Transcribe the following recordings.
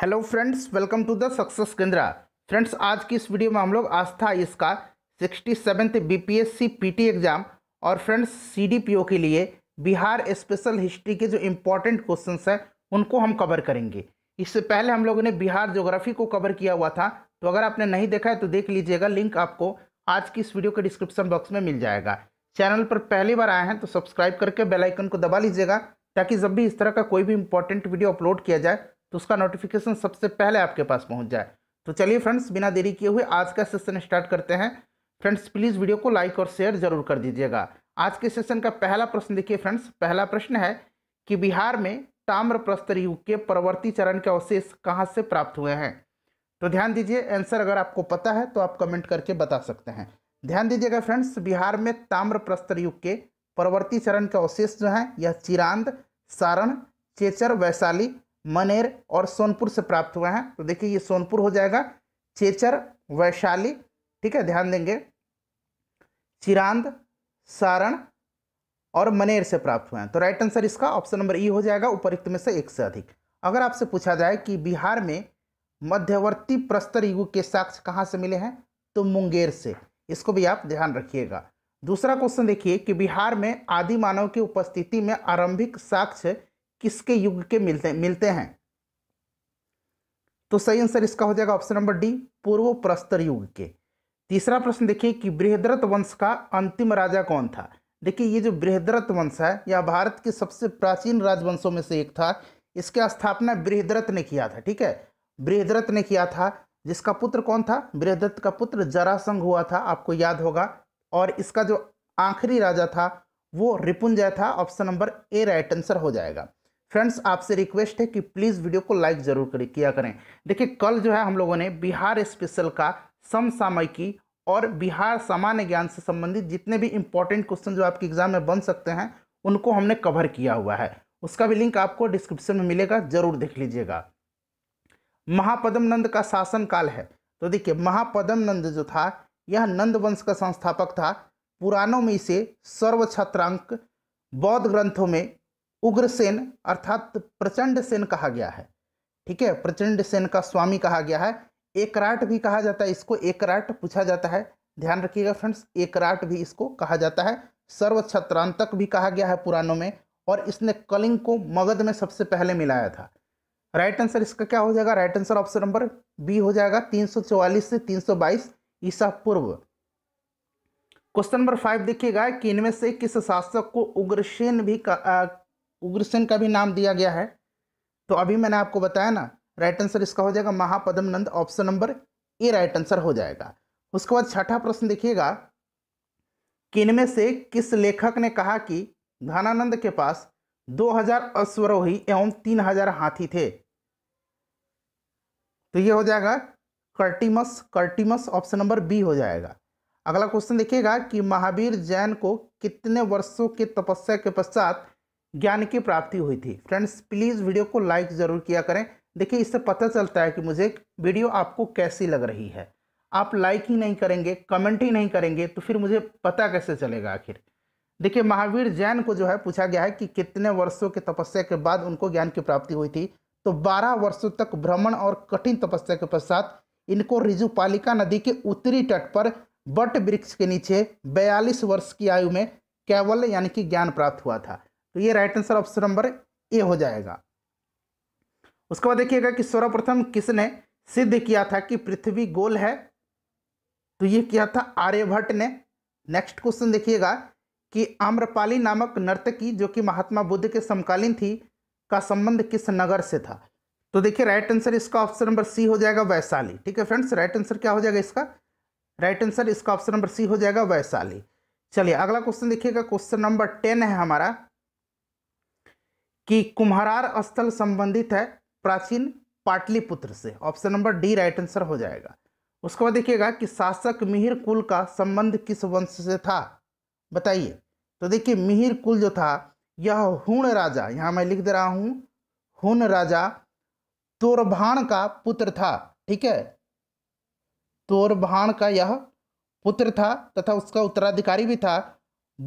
hello friends welcome to the success Kendra friends आज की इस वीडियो में हम लोग आस्था इसका sixty seventh B P exam और फ्रेंड्स सी के लिए बिहार स्पेशल हिस्ट्री के जो इम्पोर्टेंट क्वेश्चन हैं उनको हम कवर करेंगे इससे पहले हम लोगों ने बिहार ज्योग्राफी को कवर किया हुआ था तो अगर आपने नहीं देखा है तो देख लीजिएगा लिंक आपको आज की इस वीडियो के डिस्क्रिप्शन बॉक्स में मिल जाएगा चैनल पर पहली बार आए हैं तो सब्सक्राइब करके बेलाइकन को दबा लीजिएगा ताकि जब भी इस तरह का कोई भी इंपॉर्टेंट वीडियो अपलोड किया जाए तो उसका नोटिफिकेशन सबसे पहले आपके पास पहुँच जाए तो चलिए फ्रेंड्स बिना देरी किए हुए आज का सेशन स्टार्ट करते हैं फ्रेंड्स प्लीज़ वीडियो को लाइक और शेयर जरूर कर दीजिएगा आज के सेशन का पहला प्रश्न देखिए फ्रेंड्स पहला प्रश्न है कि बिहार में ताम्रप्रस्तर युग के परवर्ती चरण के अवशेष कहाँ से प्राप्त हुए हैं तो ध्यान दीजिए आंसर अगर आपको पता है तो आप कमेंट करके बता सकते हैं ध्यान दीजिएगा फ्रेंड्स बिहार में ताम्रप्रस्तर युग के परवर्ती चरण के अवशेष जो हैं यह चिरांद सारण चेचर वैशाली मनेर और सोनपुर से प्राप्त हुआ है तो देखिए ये सोनपुर हो जाएगा चेचर वैशाली ठीक है ध्यान देंगे चिरांद सारण और मनेर से प्राप्त हुए हैं तो राइट आंसर इसका ऑप्शन नंबर ई हो जाएगा उपरिक्त में से एक से अधिक अगर आपसे पूछा जाए कि बिहार में मध्यवर्ती प्रस्तर युग के साक्ष्य कहाँ से मिले हैं तो मुंगेर से इसको भी आप ध्यान रखिएगा दूसरा क्वेश्चन देखिए कि बिहार में आदि मानव की उपस्थिति में आरंभिक साक्ष्य किसके युग के मिलते मिलते हैं तो सही आंसर इसका हो जाएगा ऑप्शन नंबर डी पूर्व प्रस्तर युग के तीसरा प्रश्न देखिए कि बृहद्रत वंश का अंतिम राजा कौन था देखिए ये जो बृहद्रत वंश है यह भारत के सबसे प्राचीन राजवंशों में से एक था इसका स्थापना बृहद्रत ने किया था ठीक है बृहद्रत ने किया था जिसका पुत्र कौन था बृहद्रत का पुत्र जरासंघ हुआ था आपको याद होगा और इसका जो आखिरी राजा था वो रिपुंजय था option number A right answer हो जाएगा फ्रेंड्स आपसे रिक्वेस्ट है कि प्लीज़ वीडियो को लाइक जरूर करें किया करें देखिए कल जो है हम लोगों ने बिहार स्पेशल का समसामयिकी और बिहार सामान्य ज्ञान से संबंधित जितने भी इंपॉर्टेंट क्वेश्चन जो आपके एग्जाम में बन सकते हैं उनको हमने कवर किया हुआ है उसका भी लिंक आपको डिस्क्रिप्शन में मिलेगा जरूर देख लीजिएगा महापदम नंद का शासन काल है तो देखिए महापदम नंद जो था यह नंद वंश का संस्थापक था पुराणों में इसे सर्व छात्रांक बौद्ध ग्रंथों में उग्रसेन अर्थात प्रचंड सेन कहा गया है ठीक है प्रचंड सेन का स्वामी कहा गया है एकराट भी कहा जाता है इसको एकराट पूछा जाता है ध्यान रखिएगा फ्रेंड्स एकराट भी इसको कहा जाता है सर्व छत्रांतक भी कहा गया है पुराणों में और इसने कलिंग को मगध में सबसे पहले मिलाया था राइट आंसर इसका क्या हो जाएगा right answer option number B हो जाएगा 344 से 322 ईसा पूर्व क्वेश्चन नंबर फाइव देखिएगा कि इनमें से किस शासक को उग्रसेन भी उग्रसेन का भी नाम दिया गया है तो अभी मैंने आपको बताया ना राइट आंसर इसका हो जाएगा Nand option number A right answer हो जाएगा उसके बाद छठा प्रश्न देखिएगा किनमें से किस लेखक ने कहा कि धनानंद के पास 2000 अश्वरोही एवं 3000 हाथी थे तो ये हो जाएगा कर्टिमस कर्टिमस ऑप्शन नंबर बी हो जाएगा अगला क्वेश्चन देखिएगा कि महावीर जैन को कितने वर्षों के तपस्या के पश्चात ज्ञान की प्राप्ति हुई थी फ्रेंड्स प्लीज़ वीडियो को लाइक ज़रूर किया करें देखिए इससे पता चलता है कि मुझे वीडियो आपको कैसी लग रही है आप लाइक ही नहीं करेंगे कमेंट ही नहीं करेंगे तो फिर मुझे पता कैसे चलेगा आखिर देखिए महावीर जैन को जो है पूछा गया है कि कितने वर्षों के तपस्या के बाद उनको ज्ञान की प्राप्ति हुई थी तो 12 वर्षों तक भ्रमण और कठिन तपस्या के पश्चात इनको रिजुपालिका नदी के उत्तरी तट पर बट वृक्ष के नीचे बयालीस वर्ष की आयु में कैवल यानी कि ज्ञान प्राप्त हुआ था तो ये right answer option number A हो जाएगा उसके बाद देखिएगा कि सर्वप्रथम किसने सिद्ध किया था कि पृथ्वी गोल है तो ये किया था आर्यभट्ट ने नेक्स्ट क्वेश्चन देखिएगा कि आम्रपाली नामक नर्तकी जो कि महात्मा बुद्ध के समकालीन थी का संबंध किस नगर से था तो देखिए राइट आंसर इसका ऑप्शन नंबर सी हो जाएगा वैशाली ठीक है फ्रेंड्स राइट आंसर क्या हो जाएगा इसका राइट आंसर इसका ऑप्शन नंबर सी हो जाएगा वैशाली चलिए अगला क्वेश्चन देखिएगा क्वेश्चन नंबर टेन है हमारा कि कुम्हरार स्थल संबंधित है प्राचीन पाटलिपुत्र से option number D right answer हो जाएगा उसके बाद देखिएगा कि शासक मिहिर कुल का संबंध किस वंश से था बताइए तो देखिए मिहिर कुल जो था यह हुण राजा यहाँ मैं लिख दे रहा हूँ हुन राजा तोरभान का पुत्र था ठीक है तोरभान का यह पुत्र था तथा उसका उत्तराधिकारी भी था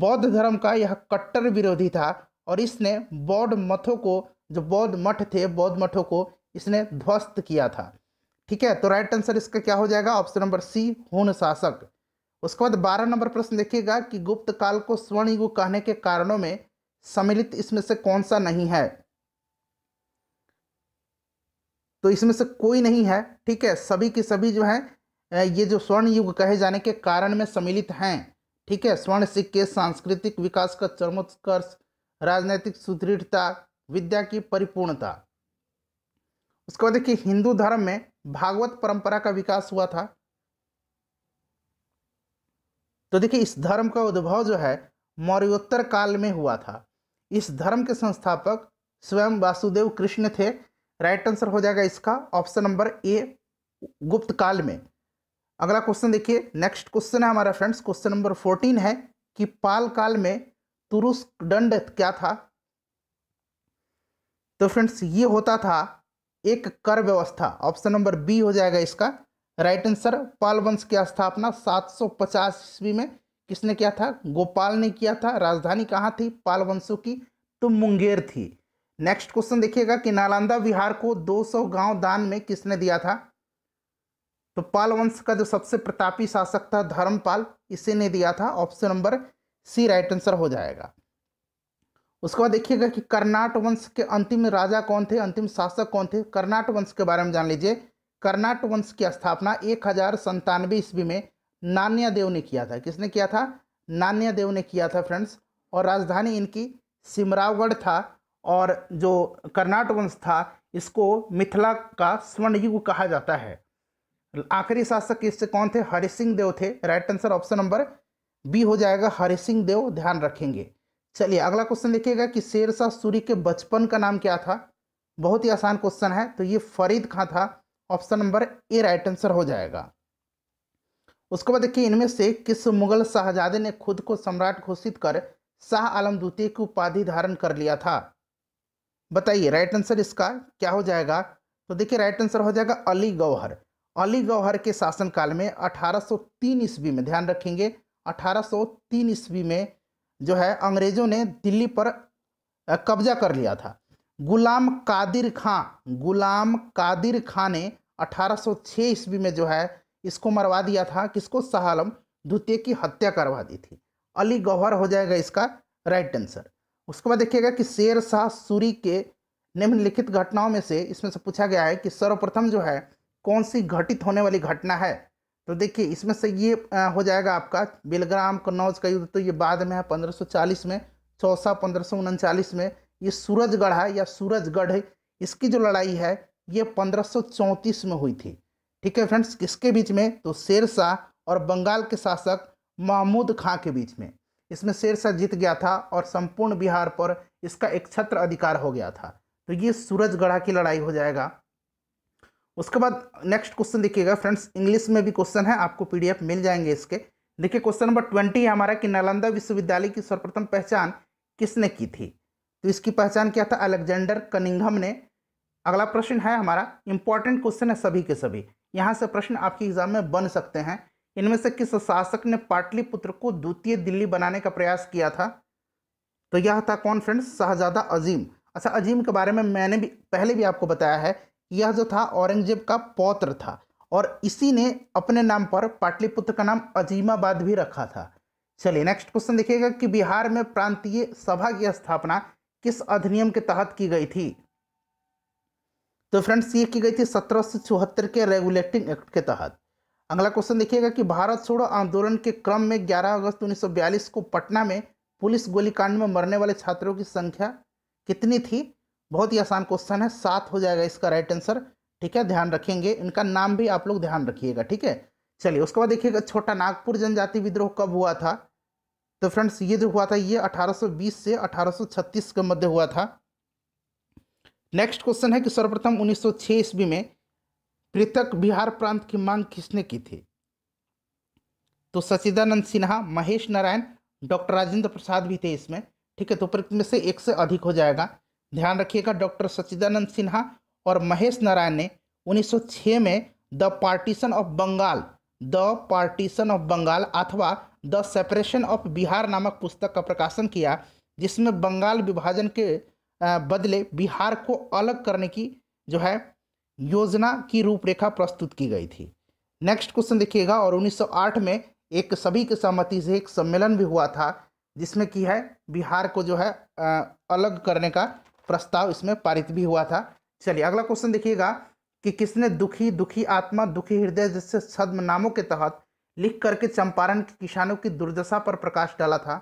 बौद्ध धर्म का यह कट्टर विरोधी था और इसने बौद्ध मठों को जो बौद्ध मठ थे बौद्ध मठों को इसने ध्वस्त किया था ठीक है तो राइट आंसर इसका क्या हो जाएगा ऑप्शन नंबर सी हुन शासक उसके बाद बारह नंबर प्रश्न देखिएगा कि गुप्त काल को स्वर्ण युग कहने के कारणों में सम्मिलित इसमें से कौन सा नहीं है तो इसमें से कोई नहीं है ठीक है सभी के सभी जो है ये जो स्वर्ण युग कहे जाने के कारण में सम्मिलित हैं ठीक है स्वर्ण सिक्के सांस्कृतिक विकास का चरमोत्कर्ष राजनैतिक सुदृढ़ता विद्या की परिपूर्णता उसके बाद देखिए हिंदू धर्म में भागवत परंपरा का विकास हुआ था तो देखिए इस धर्म का उद्भव जो है मौर्योत्तर काल में हुआ था इस धर्म के संस्थापक स्वयं वासुदेव कृष्ण थे राइट आंसर हो जाएगा इसका ऑप्शन नंबर ए गुप्त काल में अगला क्वेश्चन देखिए नेक्स्ट क्वेश्चन है हमारा फ्रेंड्स क्वेश्चन नंबर फोर्टीन है कि पाल काल में तुरुस्क दंड क्या था तो फ्रेंड्स ये होता था एक कर व्यवस्था ऑप्शन नंबर बी हो जाएगा इसका राइट आंसर पाल वंश की स्थापना 750 ईस्वी में किसने किया था गोपाल ने किया था राजधानी कहाँ थी पाल वंशों की तो मुंगेर थी नेक्स्ट क्वेश्चन देखिएगा कि नालंदा विहार को 200 गांव दान में किसने दिया था तो पाल वंश का जो सबसे प्रतापी शासक था धर्मपाल इसे ने दिया था option number C right answer हो जाएगा उसके बाद देखिएगा कि कर्नाट वंश के अंतिम राजा कौन थे अंतिम शासक कौन थे कर्नाट वंश के बारे में जान लीजिए कर्नाट वंश की स्थापना एक हजार संतानवे ईस्वी में नान्या देव ने किया था किसने किया था नान्या देव ने किया था फ्रेंड्स और राजधानी इनकी सिमरावगढ़ था और जो कर्नाट वंश था इसको मिथिला का स्वर्ण युग कहा जाता है आखिरी शासक इससे कौन थे हरि सिंह देव थे right answer option number B हो जाएगा हरि सिंह देव ध्यान रखेंगे चलिए अगला क्वेश्चन देखिएगा कि शेरशाह सूरी के बचपन का नाम क्या था बहुत ही आसान क्वेश्चन है तो ये फरीद खां था option number A right answer हो जाएगा उसके बाद देखिए इनमें से किस मुगल शाहजादे ने खुद को सम्राट घोषित कर शाह आलम द्वितीय की उपाधि धारण कर लिया था बताइए राइट आंसर इसका क्या हो जाएगा तो देखिए राइट आंसर हो जाएगा अली गौहर अली गौहर के शासनकाल में 1803 ईस्वी में ध्यान रखेंगे 1803 ईस्वी में जो है अंग्रेज़ों ने दिल्ली पर कब्जा कर लिया था गुलाम कादिर खां गुलाम कादिर खां ने 1806 ईस्वी में जो है इसको मरवा दिया था किसको सहालम द्वितीय की हत्या करवा दी थी अली गौहर हो जाएगा इसका राइट आंसर उसके बाद देखिएगा कि शेर शाह सूरी के निम्नलिखित घटनाओं में से इसमें से पूछा गया है कि सर्वप्रथम जो है कौन सी घटित होने वाली घटना है तो देखिए इसमें से ये हो जाएगा आपका बेलग्राम कन्नौज का युद्ध तो ये बाद में है 1540 में चौसा पंद्रह में ये सूरजगढ़ है या सूरजगढ़ है इसकी जो लड़ाई है ये पंद्रह में हुई थी ठीक है फ्रेंड्स किसके बीच में तो शेरशाह और बंगाल के शासक महमूद खां के बीच में इसमें शेरशाह जीत गया था और संपूर्ण बिहार पर इसका एक छत्र अधिकार हो गया था तो ये सूरजगढ़ा की लड़ाई हो जाएगा उसके बाद नेक्स्ट क्वेश्चन देखिएगा फ्रेंड्स इंग्लिश में भी क्वेश्चन है आपको पीडीएफ मिल जाएंगे इसके देखिए क्वेश्चन नंबर ट्वेंटी है हमारा कि नालंदा विश्वविद्यालय की सर्वप्रथम पहचान किसने की थी तो इसकी पहचान क्या था अलेक्जेंडर कनिंगम ने अगला प्रश्न है हमारा इंपॉर्टेंट क्वेश्चन है सभी के सभी यहाँ से प्रश्न आपके एग्जाम में बन सकते हैं इनमें से किस शासक ने पाटलिपुत्र को द्वितीय दिल्ली बनाने का प्रयास किया था तो यह था कौन फ्रेंड्स शाहजादा अजीम अच्छा अजीम के बारे में मैंने भी पहले भी आपको बताया है यह जो था औरंगजेब का पौत्र था और इसी ने अपने नाम पर पाटलिपुत्र का नाम अजीमाबाद भी रखा था चलिए नेक्स्ट क्वेश्चन देखिएगा कि बिहार में प्रांतीय सभा की स्थापना किस अधिनियम के तहत की गई थी तो फ्रेंड्स ये की गई थी सत्रह के रेगुलेटिंग एक्ट के तहत अगला क्वेश्चन देखिएगा कि भारत छोड़ो आंदोलन के क्रम में 11 अगस्त 1942 को पटना में पुलिस गोलीकांड में मरने वाले छात्रों की संख्या कितनी थी बहुत ही आसान क्वेश्चन है सात हो जाएगा इसका राइट आंसर ठीक है ध्यान रखेंगे इनका नाम भी आप लोग ध्यान रखिएगा ठीक है चलिए उसके बाद देखिएगा छोटा नागपुर जनजाति विद्रोह कब हुआ था तो फ्रेंड्स ये जो हुआ था ये 1820 से 1836 के मध्य हुआ था नेक्स्ट क्वेश्चन है कि सर्वप्रथम 1906 ईस्वी में पृथक बिहार प्रांत की मांग किसने की थी तो सचिदानंद सिन्हा महेश नारायण डॉक्टर राजेंद्र प्रसाद भी थे इसमें ठीक है तो में से एक से अधिक हो जाएगा ध्यान रखिएगा डॉक्टर सच्चिदानंद सिन्हा और महेश नारायण ने 1906 में the partition of Bengal the partition of Bengal अथवा द सेपरेशन ऑफ बिहार नामक पुस्तक का प्रकाशन किया जिसमें बंगाल विभाजन के बदले बिहार को अलग करने की जो है योजना की रूपरेखा प्रस्तुत की गई थी नेक्स्ट क्वेश्चन देखिएगा और 1908 में एक सभी के सहमति से एक सम्मेलन भी हुआ था जिसमें की है बिहार को जो है अलग करने का प्रस्ताव इसमें पारित भी हुआ था चलिए अगला क्वेश्चन देखिएगा कि किसने दुखी दुखी आत्मा दुखी हृदय जैसे नामों के तहत लिख करके चंपारण के किसानों की दुर्दशा पर प्रकाश डाला था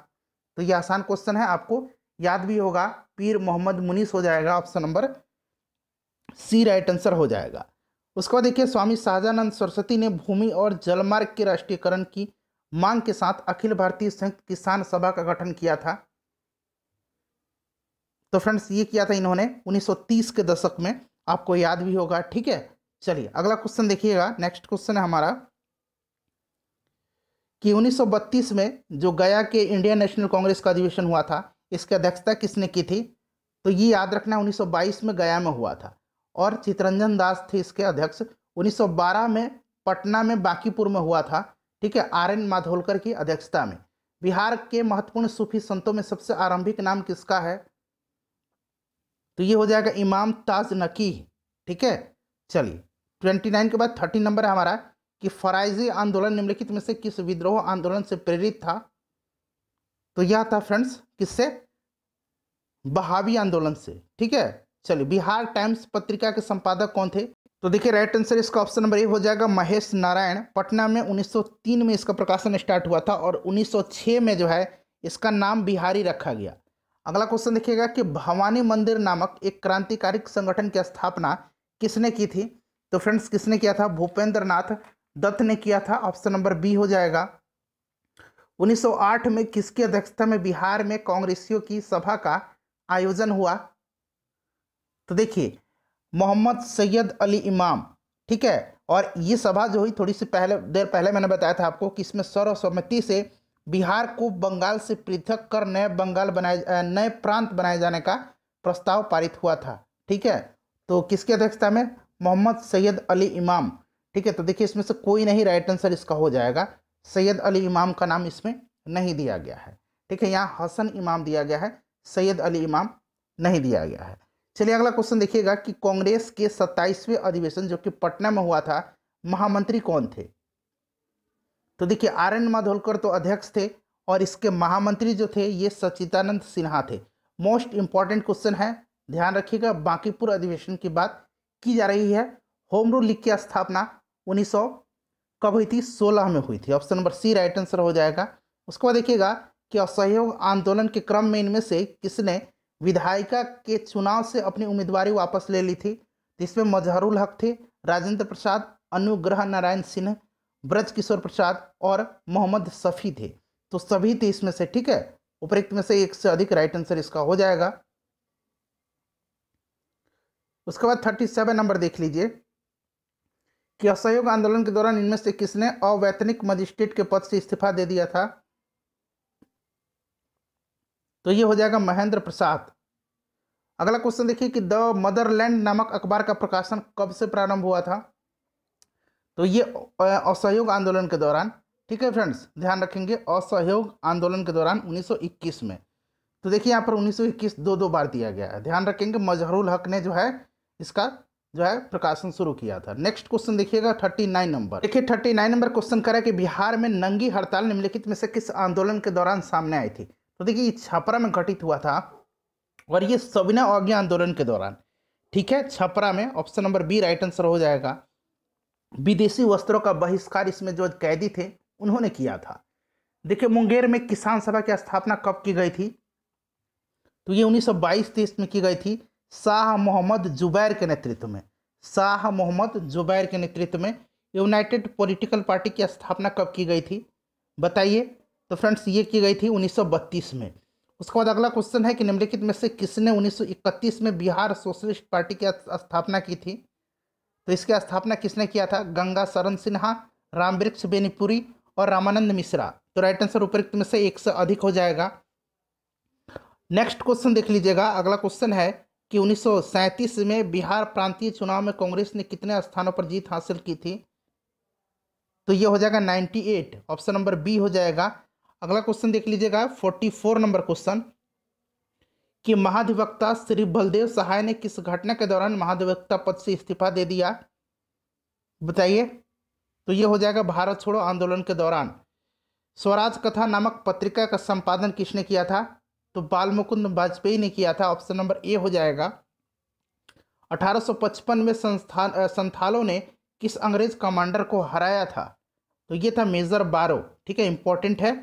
तो यह आसान क्वेश्चन है आपको याद भी होगा पीर मोहम्मद मुनीस हो जाएगा option number C right answer हो जाएगा उसके बाद देखिए स्वामी शाहजानंद सरस्वती ने भूमि और जलमार्ग के राष्ट्रीयकरण की मांग के साथ अखिल भारतीय संयुक्त किसान सभा का गठन किया था तो फ्रेंड्स ये किया था इन्होंने 1930 के दशक में आपको याद भी होगा ठीक है चलिए अगला क्वेश्चन देखिएगा नेक्स्ट क्वेश्चन है हमारा कि 1932 में जो गया के इंडियन नेशनल कांग्रेस का अधिवेशन हुआ था इसकी अध्यक्षता किसने की थी तो ये याद रखना उन्नीस में गया में हुआ था और चितरंजन दास थे इसके अध्यक्ष उन्नीस में पटना में बांकीपुर में हुआ था ठीक है आर एन माधोलकर की अध्यक्षता में बिहार के महत्वपूर्ण सूफी संतों में सबसे आरंभिक नाम किसका है तो ये हो जाएगा इमाम ताज नकी ठीक है चलिए ट्वेंटी नाइन के बाद थर्टी नंबर है हमारा कि फ़राइजी आंदोलन निम्नलिखित में से किस विद्रोह आंदोलन से प्रेरित था तो यह था फ्रेंड्स किससे बहावी आंदोलन से ठीक है चलिए बिहार टाइम्स पत्रिका के संपादक कौन थे तो देखिए राइट आंसर इसका ऑप्शन नंबर ए हो जाएगा महेश नारायण पटना में 1903 में इसका प्रकाशन स्टार्ट हुआ था और 1906 में जो है इसका नाम बिहारी रखा गया अगला क्वेश्चन देखिएगा कि भवानी मंदिर नामक एक क्रांतिकारी संगठन की स्थापना किसने की थी तो फ्रेंड्स किसने किया था भूपेंद्र नाथ दत्त ने किया था ऑप्शन नंबर बी हो जाएगा 1908 में किसकी अध्यक्षता में बिहार में कांग्रेसियों की सभा का आयोजन हुआ तो देखिए मोहम्मद सैयद अली इमाम ठीक है और ये सभा जो हुई थोड़ी सी पहले देर पहले मैंने बताया था आपको कि इसमें सर्वसम्मति से बिहार को बंगाल से पृथक कर नए बंगाल बनाए नए प्रांत बनाए जाने का प्रस्ताव पारित हुआ था ठीक है तो किसकी अध्यक्षता में मोहम्मद सैयद अली इमाम ठीक है तो देखिए इसमें से कोई नहीं राइट आंसर इसका हो जाएगा सैयद अली इमाम का नाम इसमें नहीं दिया गया है ठीक है यहाँ हसन इमाम दिया गया है सैयद अली इमाम नहीं दिया गया है चलिए अगला क्वेश्चन देखिएगा कि कांग्रेस के सत्ताईसवें अधिवेशन जो कि पटना में हुआ था महामंत्री कौन थे तो देखिए आर एन माधोलकर तो अध्यक्ष थे और इसके महामंत्री जो थे ये सचिदानंद सिन्हा थे मोस्ट इम्पॉर्टेंट क्वेश्चन है ध्यान रखिएगा बांकीपुर अधिवेशन की बात की जा रही है होम रूल लीग की स्थापना उन्नीस कब हुई थी सोलह में हुई थी option number C right answer हो जाएगा उसके बाद देखिएगा कि असहयोग आंदोलन के क्रम में इनमें से किसने विधायिका के चुनाव से अपनी उम्मीदवारी वापस ले ली थी इसमें मजहरुल हक थे राजेंद्र प्रसाद अनुग्रह नारायण सिन्हा ब्रज किशोर प्रसाद और मोहम्मद सफ़ी थे तो सभी थे इसमें से ठीक है उपरिक्त में से एक से अधिक राइट आंसर इसका हो जाएगा उसके बाद थर्टी सेवन नंबर देख लीजिए कि असहयोग आंदोलन के दौरान इनमें से किसने अवैतनिक मजिस्ट्रेट के पद से इस्तीफा दे दिया था तो ये हो जाएगा महेंद्र प्रसाद अगला क्वेश्चन देखिए कि द मदरलैंड नामक अखबार का प्रकाशन कब से प्रारंभ हुआ था तो ये असहयोग आंदोलन के दौरान ठीक है फ्रेंड्स ध्यान रखेंगे असहयोग आंदोलन के दौरान 1921 में तो देखिए यहाँ पर 1921 दो दो बार दिया गया है ध्यान रखेंगे मजहरुल हक ने जो है इसका जो है प्रकाशन शुरू किया था नेक्स्ट क्वेश्चन देखिएगा थर्टी नाइन नंबर देखिए थर्टी नाइन नंबर क्वेश्चन करा कि बिहार में नंगी हड़ताल निम्नलिखित में से किस आंदोलन के दौरान सामने आई थी तो देखिए छपरा में घटित हुआ था और ये सविना आज्ञा आंदोलन के दौरान ठीक है छपरा में option number B right answer हो जाएगा विदेशी वस्त्रों का बहिष्कार इसमें जो कैदी थे उन्होंने किया था देखिए मुंगेर में किसान सभा की स्थापना कब की गई थी तो ये 1922-23 में की गई थी शाह मोहम्मद जुबैर के नेतृत्व में शाह मोहम्मद जुबैर के नेतृत्व में यूनाइटेड पॉलिटिकल पार्टी की स्थापना कब की गई थी बताइए तो फ्रेंड्स ये की गई थी 1932 में उसके बाद अगला क्वेश्चन है कि निम्नलिखित में से किसने 1931 में बिहार सोशलिस्ट पार्टी की स्थापना की थी तो इसकी स्थापना किसने किया था गंगा शरण सिन्हा रामवृक्ष बेनीपुरी और रामानंद मिश्रा तो राइट आंसर उपयुक्त में से एक से अधिक हो जाएगा नेक्स्ट क्वेश्चन देख लीजिएगा अगला क्वेश्चन है कि उन्नीस में बिहार प्रांतीय चुनाव में कांग्रेस ने कितने स्थानों पर जीत हासिल की थी तो ये हो जाएगा 98 ऑप्शन नंबर बी हो जाएगा अगला क्वेश्चन देख लीजिएगा 44 नंबर क्वेश्चन कि महाधिवक्ता श्री बलदेव सहाय ने किस घटना के दौरान महाधिवक्ता पद से इस्तीफा दे दिया बताइए तो ये हो जाएगा भारत छोड़ो आंदोलन के दौरान स्वराज कथा नामक पत्रिका का संपादन किसने किया था तो बाल मुकुंद वाजपेयी ने किया था ऑप्शन नंबर ए हो जाएगा 1855 में संस्थान संथालों ने किस अंग्रेज कमांडर को हराया था तो ये था मेजर बारो ठीक है इंपॉर्टेंट है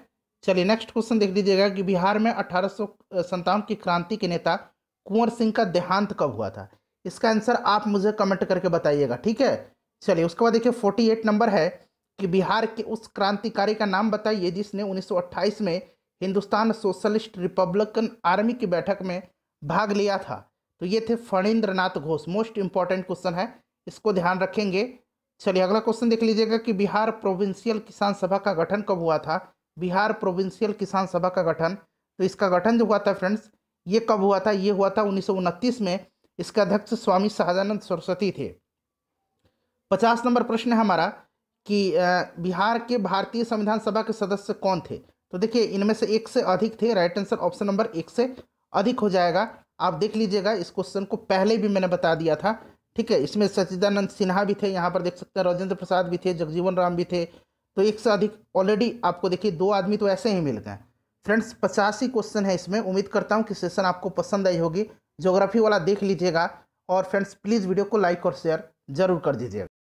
चलिए नेक्स्ट क्वेश्चन देख लीजिएगा कि बिहार में अठारह की क्रांति के नेता कुंवर सिंह का देहांत कब हुआ था इसका आंसर आप मुझे कमेंट करके बताइएगा ठीक है चलिए उसके बाद देखिए 48 नंबर है कि बिहार के उस क्रांतिकारी का नाम बताइए जिसने 1928 में हिंदुस्तान सोशलिस्ट रिपब्लिकन आर्मी की बैठक में भाग लिया था तो ये थे Phanindra Nath Ghosh most important question है इसको ध्यान रखेंगे चलिए अगला क्वेश्चन देख लीजिएगा कि बिहार प्रोविंशियल किसान सभा का गठन कब हुआ था बिहार प्रोविंशियल किसान सभा का गठन तो इसका गठन जो हुआ था फ्रेंड्स ये कब हुआ था ये हुआ था उन्नीस में इसके अध्यक्ष स्वामी सहजानंद सरस्वती थे पचास नंबर प्रश्न है हमारा कि बिहार के भारतीय संविधान सभा के सदस्य कौन थे तो देखिए इनमें से एक से अधिक थे राइट आंसर ऑप्शन नंबर एक से अधिक हो जाएगा आप देख लीजिएगा इस क्वेश्चन को पहले भी मैंने बता दिया था ठीक है इसमें सचिदानंद सिन्हा भी थे यहाँ पर देख सकते हैं राजेंद्र प्रसाद भी थे जगजीवन राम भी थे तो एक से अधिक ऑलरेडी आपको देखिए दो आदमी तो ऐसे ही मिल गए फ्रेंड्स पचासी क्वेश्चन है इसमें उम्मीद करता हूँ कि सेशन आपको पसंद आई होगी ज्योग्राफी वाला देख लीजिएगा और फ्रेंड्स प्लीज़ वीडियो को लाइक और शेयर जरूर कर दीजिएगा